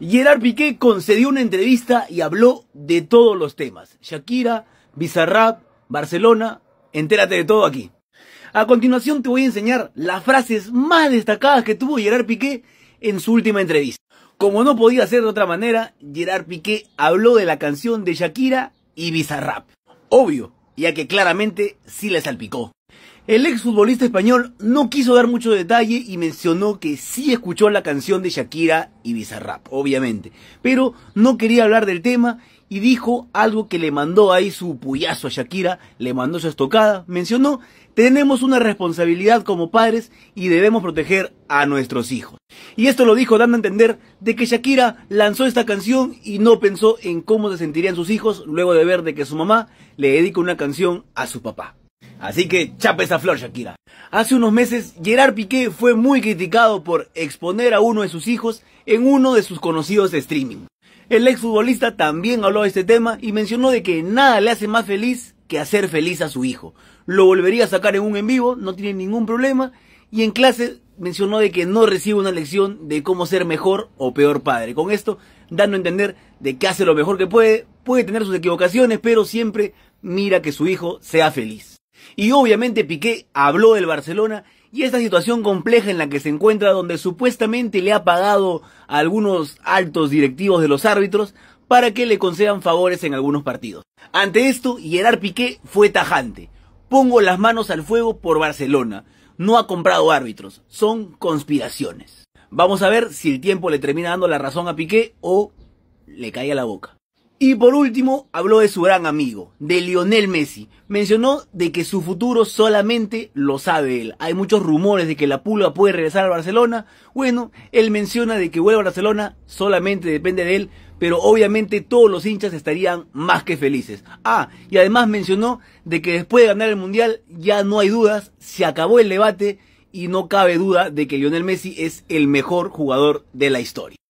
Gerard Piqué concedió una entrevista y habló de todos los temas. Shakira, Bizarrap, Barcelona, entérate de todo aquí. A continuación te voy a enseñar las frases más destacadas que tuvo Gerard Piqué en su última entrevista. Como no podía ser de otra manera, Gerard Piqué habló de la canción de Shakira y Bizarrap. Obvio, ya que claramente sí le salpicó. El exfutbolista español no quiso dar mucho detalle y mencionó que sí escuchó la canción de Shakira y Bizarrap, obviamente, pero no quería hablar del tema y dijo algo que le mandó ahí su puyazo a Shakira, le mandó su estocada, mencionó, tenemos una responsabilidad como padres y debemos proteger a nuestros hijos. Y esto lo dijo dando a entender de que Shakira lanzó esta canción y no pensó en cómo se sentirían sus hijos luego de ver de que su mamá le dedica una canción a su papá. Así que chapa esa flor, Shakira. Hace unos meses, Gerard Piqué fue muy criticado por exponer a uno de sus hijos en uno de sus conocidos streaming. El exfutbolista también habló de este tema y mencionó de que nada le hace más feliz que hacer feliz a su hijo. Lo volvería a sacar en un en vivo, no tiene ningún problema, y en clase mencionó de que no recibe una lección de cómo ser mejor o peor padre. Con esto, dando a entender de que hace lo mejor que puede, puede tener sus equivocaciones, pero siempre mira que su hijo sea feliz. Y obviamente Piqué habló del Barcelona y esta situación compleja en la que se encuentra donde supuestamente le ha pagado a algunos altos directivos de los árbitros para que le concedan favores en algunos partidos. Ante esto, Gerard Piqué fue tajante. Pongo las manos al fuego por Barcelona. No ha comprado árbitros. Son conspiraciones. Vamos a ver si el tiempo le termina dando la razón a Piqué o le cae a la boca. Y por último, habló de su gran amigo, de Lionel Messi. Mencionó de que su futuro solamente lo sabe él. Hay muchos rumores de que la Pulga puede regresar a Barcelona. Bueno, él menciona de que vuelve a Barcelona solamente depende de él, pero obviamente todos los hinchas estarían más que felices. Ah, y además mencionó de que después de ganar el Mundial ya no hay dudas, se acabó el debate y no cabe duda de que Lionel Messi es el mejor jugador de la historia.